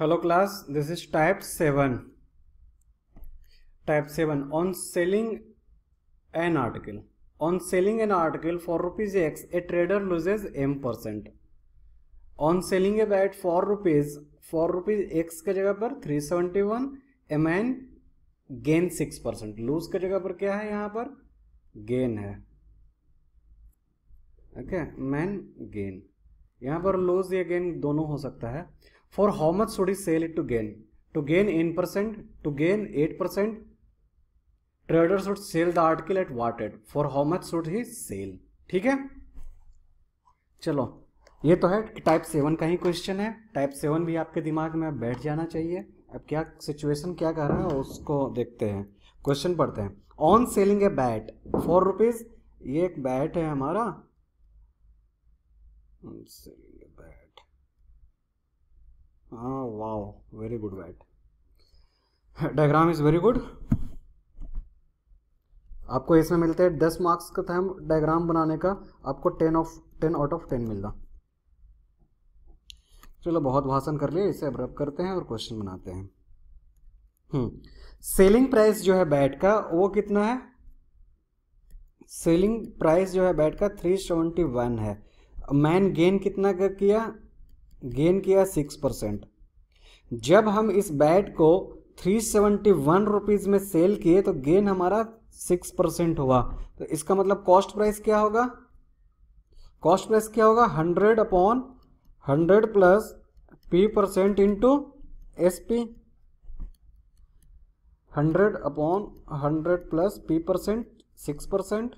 Hello class this is type seven type seven on selling an article on selling an article for rupees x a trader loses m percent on selling a bat for rupees for rupees x के जगह पर three seventy one m n gain six percent lose के जगह पर क्या है यहां पर गेन है ओके मैन गेन यहां पर लूज या गेन दोनों हो सकता है for how much should he sell it to gain to gain n percent to gain 8 percent trader should sell the article at what add for how much should he sell ठीक है चलो ये तो है टाइप सेवन का ही question है type seven भी आपके दिमाग में बैठ जाना चाहिए अब क्या सिचुएशन क्या कर रहा है उसको देखते हैं क्वेश्चन पढ़ते हैं on selling a bat four rupees ये एक बैट है हमारा wow very good bat diagram is very good आपको इसमें मिलते हैं दस मार्क्स का था डायग्राम बनाने का आपको ten of ten out of ten मिलता चलो बहुत भाषण कर लिए इसे अब रब करते हैं और क्वेश्चन बनाते हैं सेलिंग हम्म, प्राइस जो है बैट का वो कितना है सेलिंग प्राइस जो है बैट का थ्री सेवेंटी वन है मैन गेन कितना का किया गेन किया सिक्स परसेंट जब हम इस बैट को थ्री सेवेंटी वन रुपीज़ में सेल किए तो गेन हमारा सिक्स परसेंट हुआ तो इसका मतलब कॉस्ट प्राइस क्या होगा कॉस्ट प्राइस क्या होगा hundred upon hundred plus P percent into S P hundred upon hundred plus P percent six percent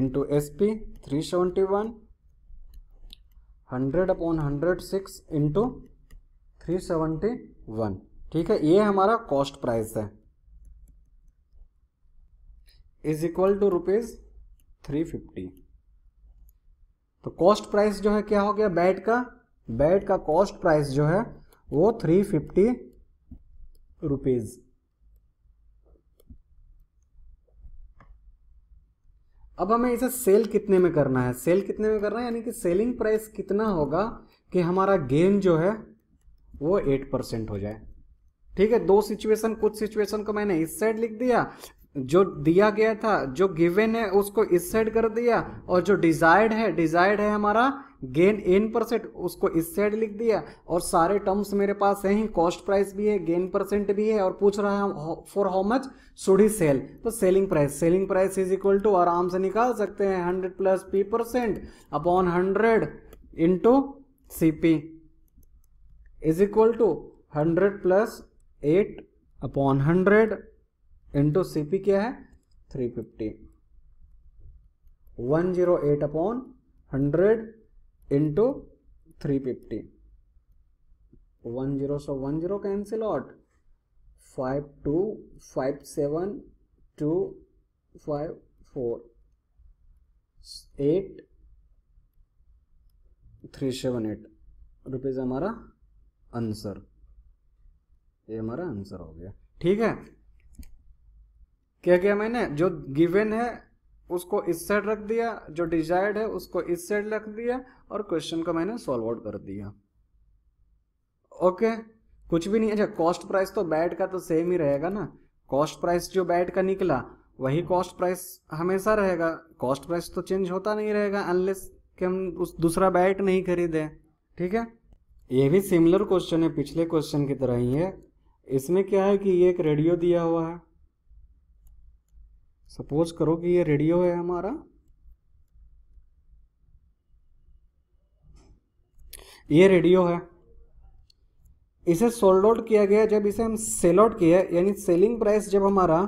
into S P three seventy one hundred upon hundred six into three seventy one ठीक है ये हमारा cost price है is equal to rupees three fifty तो cost price जो है क्या हो गया बैट का बैट का कॉस्ट प्राइस जो है वो थ्री फिफ्टी रुपीज़ अब हमें इसे सेल कितने में करना है सेल कितने में करना है यानी कि सेलिंग प्राइस कितना होगा कि हमारा गेन जो है वो एट परसेंट हो जाए ठीक है दो सिचुएशन कुछ सिचुएशन को मैंने इस साइड लिख दिया जो दिया गया था जो गिवेन है उसको इस साइड कर दिया और जो डिजायर्ड है डिजायर्ड है हमारा गेन एन परसेंट उसको इस साइड लिख दिया और सारे टर्म्स मेरे पास हैं कॉस्ट प्राइस भी है गेन परसेंट भी है और पूछ रहा है for how much should he sell तो selling price selling price is equal to आराम से निकाल सकते हैं hundred plus P percent upon hundred into C P is equal to hundred plus eight upon hundred into C P क्या है three fifty one zero eight upon hundred into three fifty one zero so one zero cancel out five two five seven two five four eight three seven eight rupees हमारा answer ये हमारा answer हो गया ठीक है क्या क्या मैंने जो गिवन है उसको इस साइड रख दिया जो डिजायर्ड है उसको इस साइड रख दिया और क्वेश्चन को मैंने सॉल्व आउट कर दिया ओके okay, कुछ भी नहीं अच्छा कॉस्ट प्राइस तो बैट का तो सेम ही रहेगा ना कॉस्ट प्राइस जो बैट का निकला वही कॉस्ट प्राइस हमेशा रहेगा कॉस्ट प्राइस तो चेंज होता नहीं रहेगा अनलेस कि हम उस दूसरा बैट नहीं खरीदें ठीक है ये भी सिमिलर क्वेश्चन है पिछले क्वेश्चन की तरह ही है इसमें क्या है कि ये एक रेडियो दिया हुआ है सपोज करो कि ये रेडियो है हमारा ये रेडियो है इसे सोल्ड आउट किया गया जब इसे हम सेल आउट किया यानी सेलिंग प्राइस जब हमारा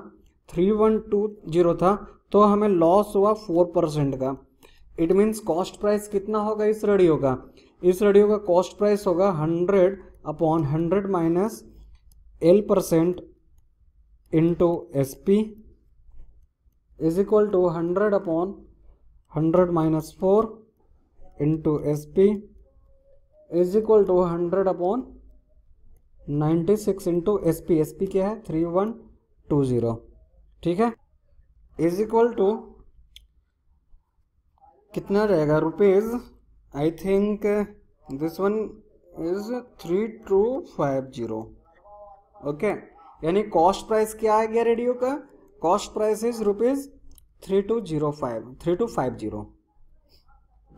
थ्री वन टू जीरो था तो हमें लॉस हुआ फोर परसेंट का इट मीन्स कॉस्ट प्राइस कितना होगा इस रेडियो का इस रेडियो का कॉस्ट प्राइस होगा hundred upon hundred minus L percent into S P is equal to hundred upon hundred minus four into S P is equal to hundred upon ninety six into S P S P क्या है three one two zero ठीक है is equal to कितना रहेगा rupees I think this one is three two five zero okay यानी cost price क्या आ गया रेडियो का cost price is rupees three two zero five three two five zero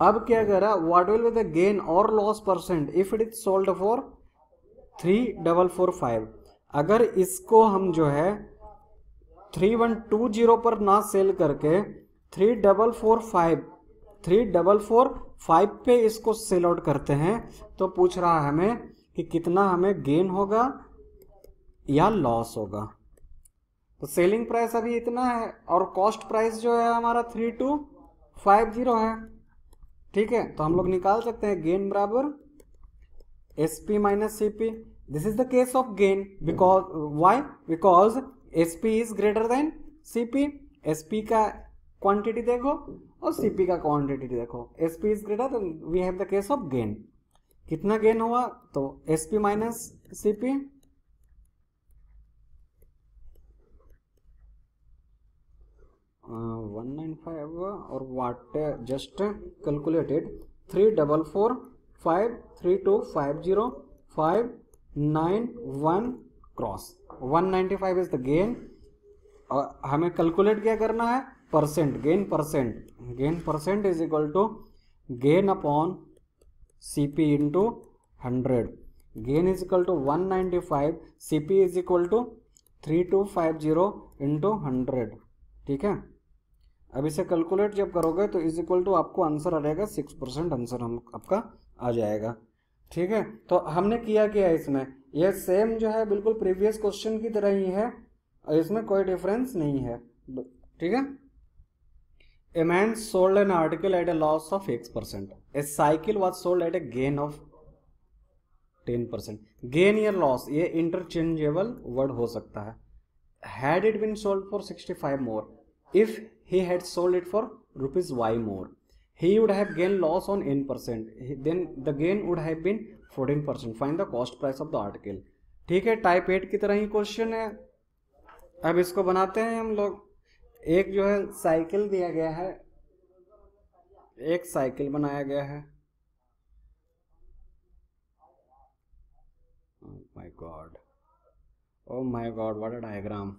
अब क्या है what will be the gain और loss percent if it is sold for three double four five अगर इसको हम जो है थ्री वन टू जीरो पर ना सेल करके three double four five three double four five पे इसको सेल आउट करते हैं तो पूछ रहा है हमें कि कितना हमें गेन होगा या लॉस होगा तो सेलिंग प्राइस अभी इतना है और कॉस्ट प्राइस जो है हमारा थ्री टू फाइव जीरो है ठीक है तो हम लोग निकाल सकते हैं गेन बराबर S P minus C P this is the case of gain because why because S P is greater than C P S P का क्वांटिटी देखो और सी पी का क्वांटिटी देखो S P is greater we have the case of gain कितना gain हुआ तो S P minus C P one nine five और what just calculated three double four five three two five zero five nine one cross one ninety five is the gain और हमें calculate क्या करना है percent gain percent gain percent is equal to gain upon C P into hundred gain is equal to one ninety five C P is equal to three two five zero into hundred ठीक है अब इसे calculate जब करोगे तो is equal to आपको answer आ जाएगा सिक्स परसेंट आंसर हम आपका आ जाएगा ठीक है तो हमने किया क्या है इसमें यह सेम जो है बिल्कुल प्रीवियस क्वेश्चन की तरह ही है और इसमें कोई डिफरेंस नहीं है ठीक है a man sold an article at a loss of X percent a cycle was sold at a gain of ten percent gain या लॉस ये इंटरचेंजेबल वर्ड हो सकता है had it been sold for sixty five more if he had sold it for rupees y more he would have gain loss on n percent then the gain would have been 14 percent find the cost price of the article ठीक है type eight की तरह ही question है अब इसको बनाते हैं हम लोग एक जो है साइकिल दिया गया है एक साइकिल बनाया गया है my god oh my god what a diagram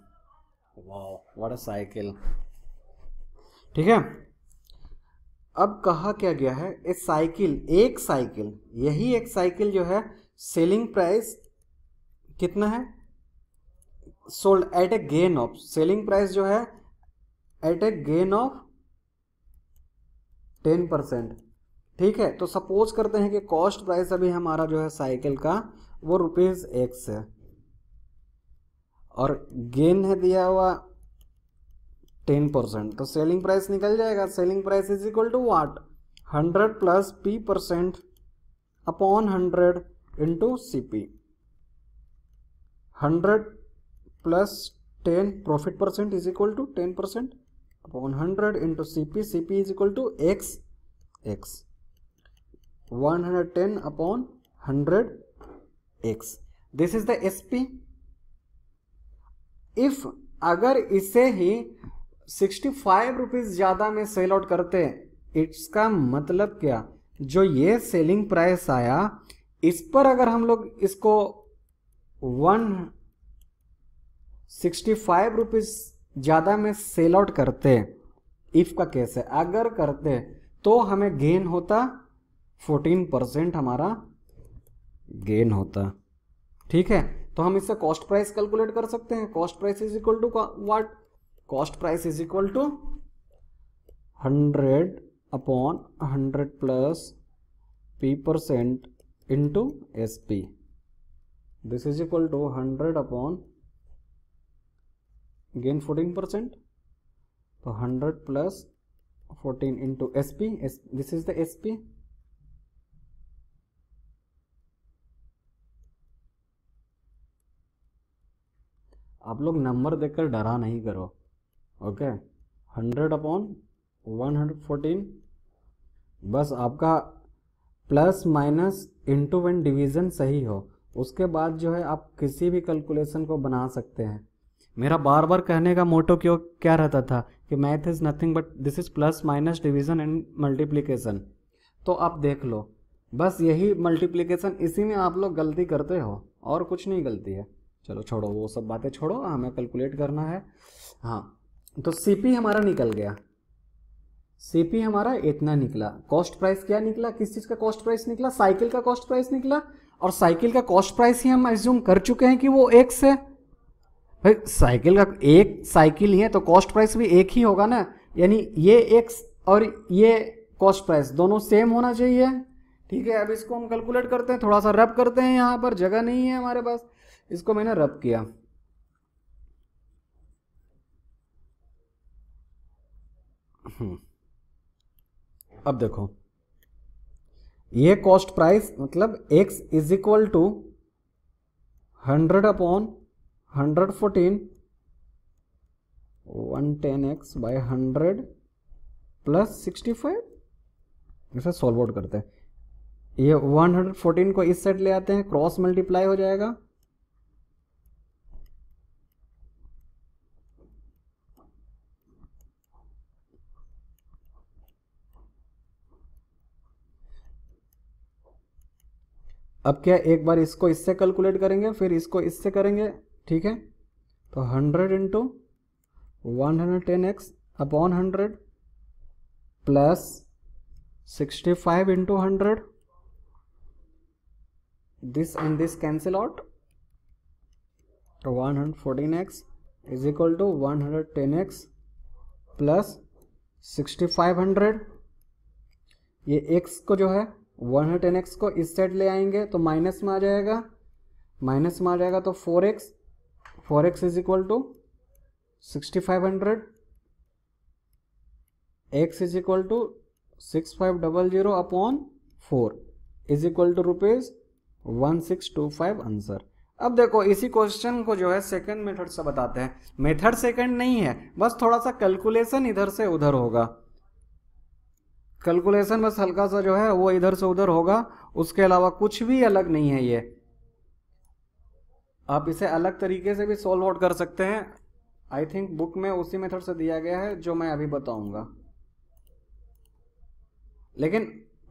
wow what a cycle ठीक है अब कहा क्या गया है ए साइकिल एक साइकिल यही एक साइकिल जो है सेलिंग प्राइस कितना है sold at a gain of selling price जो है at a gain of ten percent ठीक है तो सपोज करते हैं कि कॉस्ट प्राइस अभी हमारा जो है साइकिल का वो रुपीज एक्स है और गेन है दिया हुआ टेन परसेंट तो सेलिंग प्राइस निकल जाएगा selling price is equal to what hundred plus P percent upon hundred into C P hundred plus ten profit percent is equal to ten percent upon hundred into C P C P is equal to X X one hundred ten upon hundred X this is the S P if अगर इसे ही sixty five rupees ज़्यादा में sell out करते हैं का मतलब क्या जो ये सेलिंग प्राइस आया इस पर अगर हम लोग इसको वन सिक्सटी फाइव रुपीज़ ज़्यादा में सेल आउट करते हैं इफ़ का केस है अगर करते तो हमें गेन होता फोर्टीन परसेंट हमारा गेन होता ठीक है तो हम इससे कॉस्ट प्राइस कैलकुलेट कर सकते हैं cost price is equal to what cost price is equal to hundred upon hundred plus P percent into S P this is equal to 100 upon percent 14 percent so 100 plus 14 into sp this this is the sp आप लोग number देखकर डरा नहीं करो okay hundred upon one hundred fourteen बस आपका plus minus into one division सही हो उसके बाद जो है आप किसी भी कैलकुलेशन को बना सकते हैं मेरा बार बार कहने का मोटो क्यों क्या रहता था कि math is nothing but this is plus minus division and multiplication तो आप देख लो बस यही मल्टीप्लिकेशन इसी में आप लोग गलती करते हो और कुछ नहीं गलती है चलो छोड़ो वो सब बातें छोड़ो हमें कैलकुलेट करना है हाँ तो सीपी हमारा निकल गया सीपी हमारा इतना निकला कॉस्ट प्राइस क्या निकला किस चीज़ का कॉस्ट प्राइस निकला साइकिल का कॉस्ट प्राइस निकला और साइकिल का कॉस्ट प्राइस ही हम एज्यूम कर चुके हैं कि वो एक्स है भाई साइकिल का एक साइकिल ही है तो कॉस्ट प्राइस भी एक ही होगा ना यानी ये एक्स और ये कॉस्ट प्राइस दोनों सेम होना चाहिए ठीक है अब इसको हम कैलकुलेट करते हैं थोड़ा सा रब करते हैं यहाँ पर जगह नहीं है हमारे पास इसको मैंने रब किया हम्म। अब देखो ये कॉस्ट प्राइस मतलब x is equal to hundred upon hundred fourteen one ten X by hundred plus sixty five इसे सॉल्व आउट करते हैं ये वन हंड्रेड फोर्टीन को इस सेट ले आते हैं क्रॉस मल्टीप्लाई हो जाएगा अब क्या एक बार इसको इससे कैलकुलेट करेंगे फिर इसको इससे करेंगे ठीक है तो hundred into one hundred ten X upon hundred plus sixty five into hundred x is equal to one 114x ten X plus 110x five 6500 ये x को जो है वन है टेन एक्स को इस साइड ले आएंगे तो माइनस में आ जाएगा माइनस में आ जाएगा तो four X four X is equal to sixty five hundred x is equal to six five double zero upon four is equal to rupees one six two five answer अब देखो इसी क्वेश्चन को जो है सेकंड मेथड से बताते हैं method second नहीं है बस थोड़ा सा कैलकुलेशन इधर से उधर होगा कैलकुलेशन बस हल्का सा जो है वो इधर से उधर होगा उसके अलावा कुछ भी अलग नहीं है ये आप इसे अलग तरीके से भी सॉल्व आउट कर सकते हैं आई थिंक बुक में उसी मेथड से दिया गया है जो मैं अभी बताऊंगा लेकिन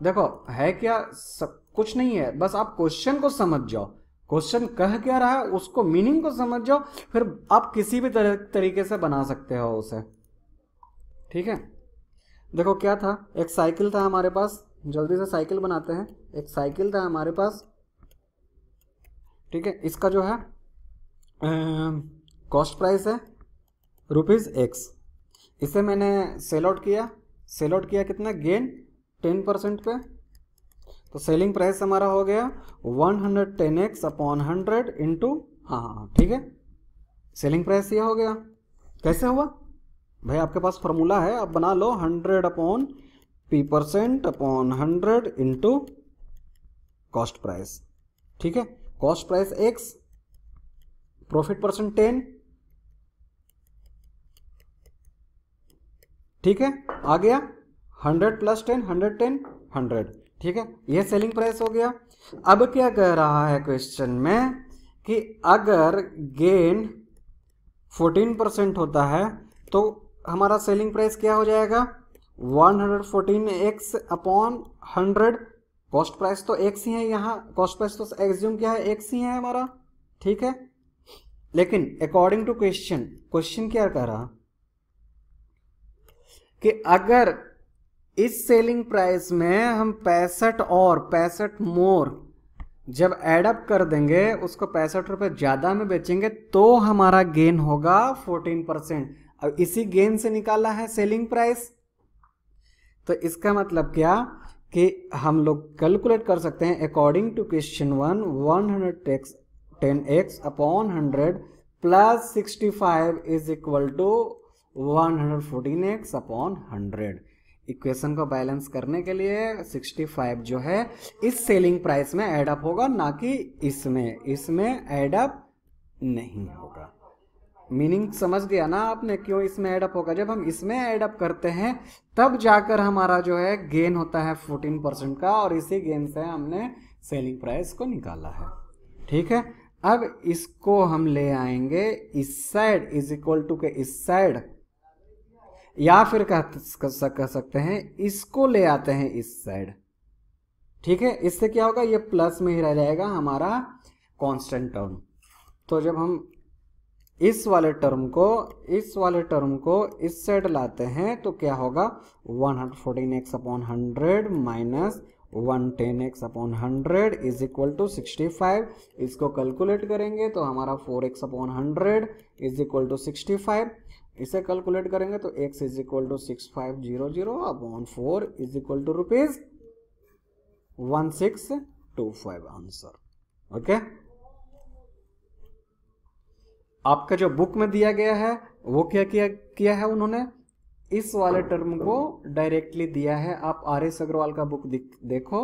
देखो है क्या सब कुछ नहीं है बस आप क्वेश्चन को समझ जाओ क्वेश्चन कह क्या रहा है उसको मीनिंग को समझ जाओ फिर आप किसी भी तरीके से बना सकते हो उसे ठीक है देखो क्या था एक साइकिल था हमारे पास जल्दी से साइकिल बनाते हैं एक साइकिल था हमारे पास ठीक है इसका जो है कॉस्ट प्राइस है रुपीज़ एक्स इसे मैंने सेल आउट किया सेल आउट किया कितना गेन टेन परसेंट पे तो सेलिंग प्राइस हमारा हो गया one hundred ten X upon hundred into हाँ हाँ ठीक है सेलिंग प्राइस ये हो गया कैसे हुआ भाई आपके पास फार्मूला है आप बना लो hundred upon P percent upon hundred into cost price ठीक है cost price X profit percent ten ठीक है आ गया hundred plus ten hundred ten hundred ठीक है ये सेलिंग प्राइस हो गया अब क्या कह रहा है क्वेश्चन में कि अगर गेन फोर्टीन परसेंट होता है तो हमारा सेलिंग प्राइस क्या हो जाएगा 114 X upon hundred cost price तो एक्स ही है यहाँ कॉस्ट प्राइस तो एक्सम क्या है एक्स ही है हमारा ठीक है लेकिन अकॉर्डिंग टू क्वेश्चन क्वेश्चन क्या कह रहा कि अगर इस सेलिंग प्राइस में हम पैंसठ और पैंसठ मोर जब एडअप कर देंगे उसको पैंसठ रुपए ज़्यादा में बेचेंगे तो हमारा गेन होगा फोर्टीन परसेंट और इसी गेन से निकाला है सेलिंग प्राइस तो इसका मतलब क्या कि हम लोग कैलकुलेट कर सकते हैं according to question one one hundred ten X upon hundred plus sixty five is equal to one hundred fourteen X upon hundred equation को बैलेंस करने के लिए 65 जो है इस सेलिंग प्राइस में एडअप होगा ना कि इसमें इसमें एडअप नहीं होगा मीनिंग समझ गया ना आपने क्यों इसमें एडअप होगा जब हम इसमें एडअप करते हैं तब जाकर हमारा जो है गेन होता है फोर्टीन परसेंट का और इसी गेन से हमने सेलिंग प्राइस को निकाला है ठीक है अब इसको हम ले आएंगे इस साइड इज इक्वल टू के इस साइड या फिर कह कह सकते हैं इसको ले आते हैं इस साइड ठीक है इससे क्या होगा ये प्लस में ही रह जाएगा हमारा कांस्टेंट टर्म तो जब हम इस वाले टर्म को इस वाले टर्म को इस साइड लाते हैं तो क्या होगा 114 X upon hundred minus one ten X upon hundred is equal to sixty five इसको कैलकुलेट करेंगे तो हमारा four X upon hundred is equal to sixty five इसे कैलकुलेट करेंगे तो x is equal to six five zero zero upon four is equal to rupees one six two five answer okay आपका जो book में दिया गया है वो क्या किया किया है उन्होंने इस वाले टर्म को डायरेक्टली दिया है आप आर एस अग्रवाल का बुक देखो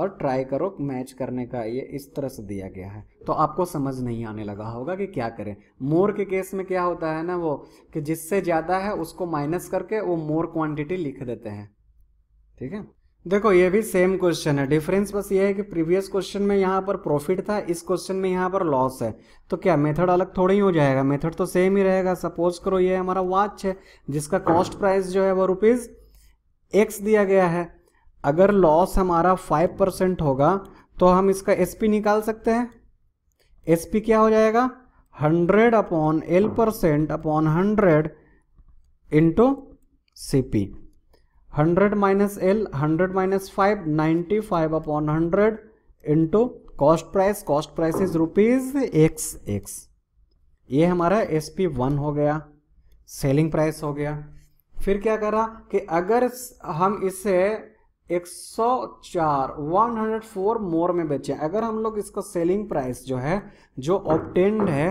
और ट्राई करो मैच करने का ये इस तरह से दिया गया है तो आपको समझ नहीं आने लगा होगा कि क्या करें मोर के केस में क्या होता है ना वो कि जिससे ज़्यादा है उसको माइनस करके वो मोर क्वांटिटी लिख देते हैं ठीक है देखो ये भी सेम क्वेश्चन है डिफरेंस बस ये है कि प्रीवियस क्वेश्चन में यहाँ पर प्रॉफिट था इस क्वेश्चन में यहाँ पर लॉस है तो क्या मेथड अलग थोड़ा ही हो जाएगा मेथड तो सेम ही रहेगा सपोज करो ये हमारा वाच है जिसका कॉस्ट प्राइस जो है वो रुपीज़ एक्स दिया गया है अगर लॉस हमारा फाइव परसेंट होगा तो हम इसका एस निकाल सकते हैं एस क्या हो जाएगा hundred upon L percent upon hundred into C hundred minus L hundred minus five ninety five upon hundred into cost price cost price is rupees X X ये हमारा एस पी वन हो गया selling price हो गया फिर क्या करा कि अगर हम इसे 104 104 मोर में बेचे अगर हम लोग इसका सेलिंग प्राइस जो है जो ऑप्टेंड है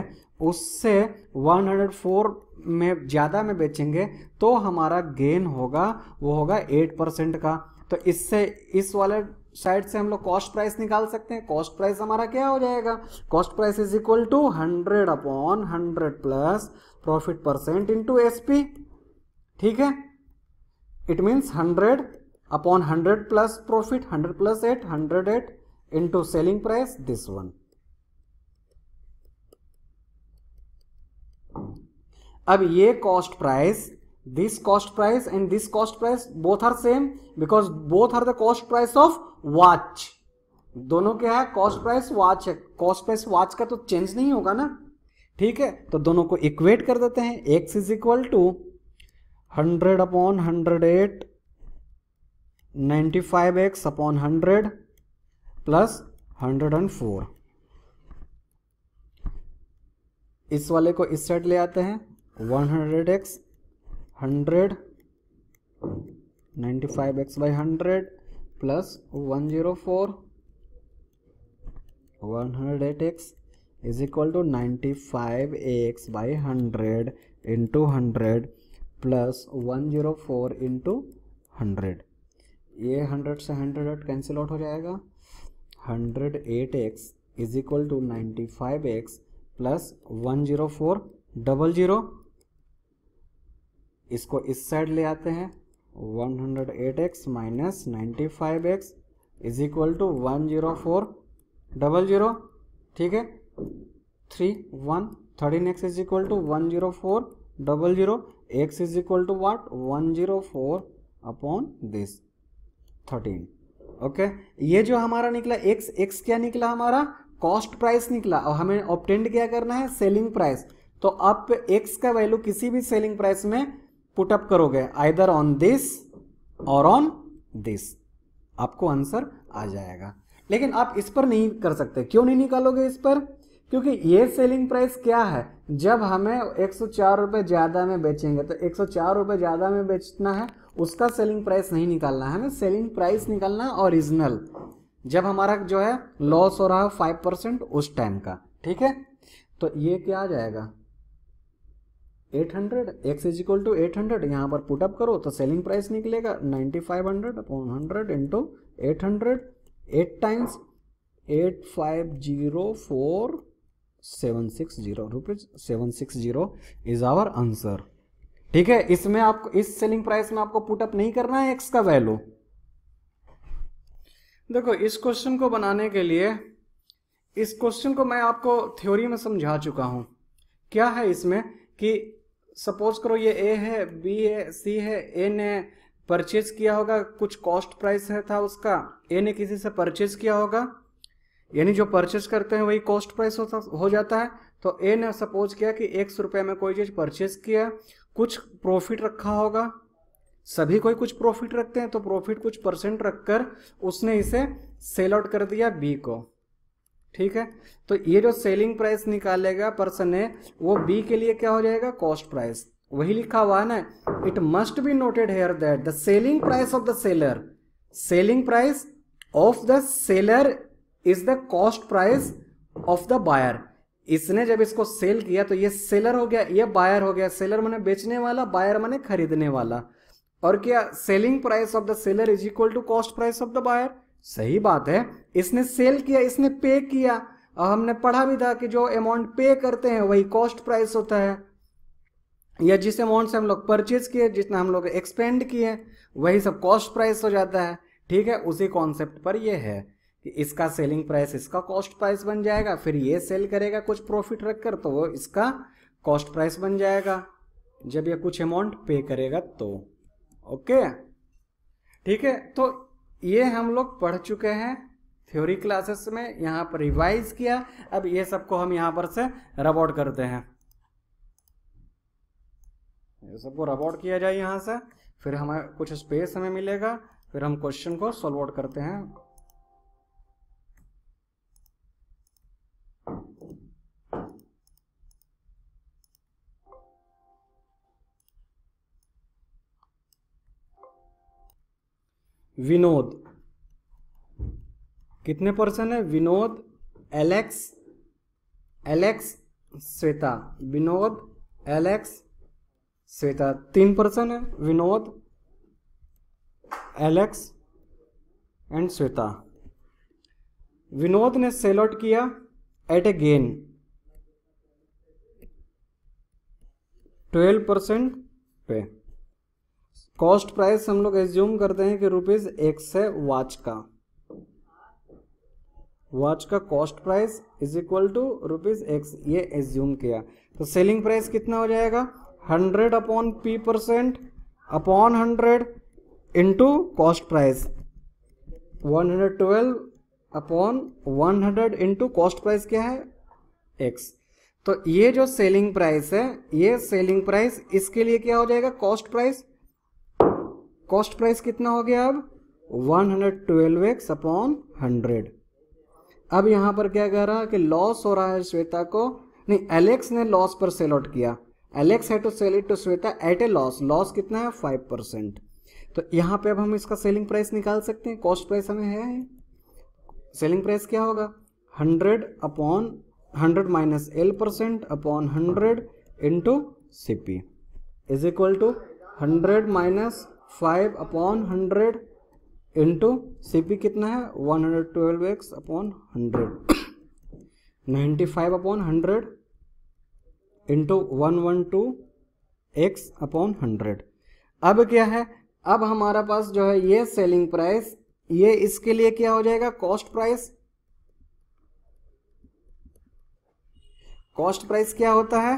उससे 104 में ज़्यादा में बेचेंगे तो हमारा गेन होगा वो होगा एट परसेंट का तो इससे इस वाले साइड से हम लोग कॉस्ट प्राइस निकाल सकते हैं कॉस्ट प्राइस हमारा क्या हो जाएगा cost price is equal to hundred upon hundred plus profit percent into S P ठीक है it means hundred upon hundred plus profit hundred plus eight hundred eight into selling price this one अब ये cost price this cost price and this cost price both are same because both are the cost price of watch दोनों क्या है cost price watch है cost price watch का तो change नहीं होगा ना ठीक है तो दोनों को इक्वेट कर देते हैं X is equal to hundred upon hundred eight ninety five X upon hundred plus hundred and four इस वाले को इस साइड ले आते हैं one hundred X hundred ninety five X by hundred plus one zero four one hundred eight x is equal to ninety five X by hundred into hundred plus one zero four into hundred ये hundred से hundred eight cancel out हो जाएगा hundred eight x is equal to ninety five x plus one zero four double zero इसको इस side ले आते हैं 108x hundred eight x minus ninety five is equal to one zero four double zero ठीक है three one thirteen x is equal to one zero four double zero x is equal to what one zero four upon this thirteen okay ये जो हमारा निकला x x क्या निकला हमारा cost price निकला और हमें ऑप्टेंड क्या करना है सेलिंग प्राइस तो अब एक्स का वैल्यू किसी भी सेलिंग प्राइस में पुटअप करोगे आइदर ऑन दिस और ऑन दिस आपको आंसर आ जाएगा लेकिन आप इस पर नहीं कर सकते क्यों नहीं निकालोगे इस पर क्योंकि ये सेलिंग प्राइस क्या है जब हमें एक सौ ज़्यादा में बेचेंगे तो एक सौ ज़्यादा में बेचना है उसका सेलिंग प्राइस नहीं निकालना है हमें सेलिंग प्राइस निकालना है ओरिजिनल जब हमारा जो है लॉस हो रहा है फाइव परसेंट उस टाइम का ठीक है तो ये क्या आ जाएगा eight hundred x is equal to eight hundred यहाँ पर पुटअप करो तो सेलिंग प्राइस निकलेगा ninety five hundred upon hundred into eight hundred eight times eight five zero four seven six zero rupees seven six zero is our answer ठीक है इसमें आपको इस सेलिंग प्राइस में आपको पुटअप नहीं करना है एक्स का वैल्यू देखो इस क्वेश्चन को बनाने के लिए इस क्वेश्चन को मैं आपको थ्योरी में समझा चुका हूं क्या है इसमें कि सपोज करो ये ए है बी है सी है ए ने परचेज किया होगा कुछ कॉस्ट प्राइस है था उसका ए ने किसी से परचेज किया होगा यानी जो परचेज करते हैं वही कॉस्ट प्राइस होता हो जाता है तो ए ने सपोज किया कि एक सौ रुपये में कोई चीज़ परचेज किया कुछ प्रॉफिट रखा होगा सभी कोई कुछ प्रॉफिट रखते हैं तो प्रॉफिट कुछ परसेंट रखकर उसने इसे सेल आउट कर दिया बी को ठीक है तो ये जो सेलिंग प्राइस निकालेगा पर्सन है वो बी के लिए क्या हो जाएगा कॉस्ट प्राइस वही लिखा हुआ है ना it must be noted here that the selling price of the seller selling price of the seller is the cost price of the buyer इसने जब इसको सेल किया तो ये सेलर हो गया ये बायर हो गया सेलर मैंने बेचने वाला बायर मैंने खरीदने वाला और क्या selling price of the seller is equal to cost price of the buyer सही बात है इसने सेल किया इसने पे किया और हमने पढ़ा भी था कि जो अमाउंट पे करते हैं वही कॉस्ट प्राइस होता है या जिस अमाउंट से हम लोग परचेज किए जितना हम लोग एक्सपेंड किए वही सब कॉस्ट प्राइस हो जाता है ठीक है उसी कॉन्सेप्ट पर यह है कि इसका सेलिंग प्राइस इसका कॉस्ट प्राइस बन जाएगा फिर ये सेल करेगा कुछ प्रॉफिट रखकर तो वो इसका कॉस्ट प्राइस बन जाएगा जब ये कुछ अमाउंट पे करेगा तो ओके ठीक है तो ये हम लोग पढ़ चुके हैं थ्योरी क्लासेस में यहाँ पर रिवाइज किया अब ये सबको हम यहाँ पर से रबॉर्ड करते हैं ये सबको रबॉर्ड किया जाए यहाँ से फिर हमें कुछ स्पेस हमें मिलेगा फिर हम क्वेश्चन को सॉल्व आउट करते हैं विनोद कितने पर्सन है Vinod Alex Alex Shweta Vinod Alex Shweta तीन पर्सन है विनोद एलेक्स एंड श्वेता विनोद ने सेल आउट किया at a gain twelve percent पे कॉस्ट प्राइस हम लोग एज्यूम करते हैं कि रुपीज एक्स है वॉच का वॉच का cost price is equal to rupees x ये एज्यूम किया तो सेलिंग प्राइस कितना हो जाएगा hundred upon P percent upon hundred into cost price one hundred twelve upon one hundred into cost price क्या है एक्स तो ये जो सेलिंग प्राइस है ये सेलिंग प्राइस इसके लिए क्या हो जाएगा कॉस्ट प्राइस कॉस्ट प्राइस कितना हो गया अब 112x hundred twelve x upon hundred अब यहां पर क्या कह रहा है कि लॉस हो रहा है श्वेता को नहीं एलेक्स ने लॉस पर सेल आउट किया एलेक्स है to sell it to Shweta at a loss loss कितना है फाइव परसेंट तो यहां पे अब हम इसका सेलिंग प्राइस निकाल सकते हैं कॉस्ट प्राइस हमें है सेलिंग प्राइस क्या होगा hundred upon hundred minus L percent upon hundred into CP is equal to hundred minus five upon hundred into C P कितना है one hundred twelve x upon hundred ninety five upon hundred into one one two x upon hundred अब क्या है अब हमारा पास जो है ये सेलिंग प्राइस ये इसके लिए क्या हो जाएगा कॉस्ट प्राइस कॉस्ट प्राइस क्या होता है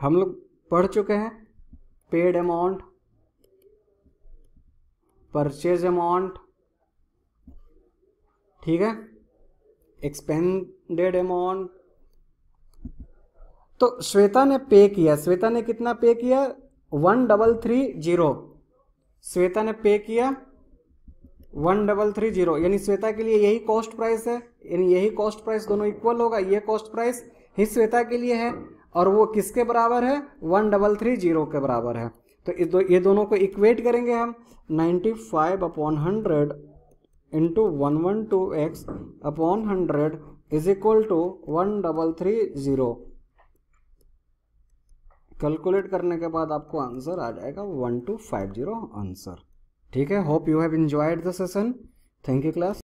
हम लोग पढ़ चुके हैं पेड अमाउंट परचेज अमाउंट ठीक है एक्सपेंडेड अमाउंट तो श्वेता ने पे किया श्वेता ने कितना पे किया one double three zero Shweta ने पे किया वन डबल थ्री जीरो यानी श्वेता के लिए यही कॉस्ट प्राइस है यानी यही कॉस्ट प्राइस दोनों इक्वल होगा ये कॉस्ट प्राइस ही श्वेता के लिए है और वो किसके बराबर है वन डबल थ्री जीरो के बराबर है तो ये दो ये दोनों को इक्वेट करेंगे हम 95 five upon hundred into one one two x upon hundred is equal to one double three zero calculate करने के बाद आपको आंसर आ जाएगा one two five zero answer ठीक है hope you have enjoyed the session thank you class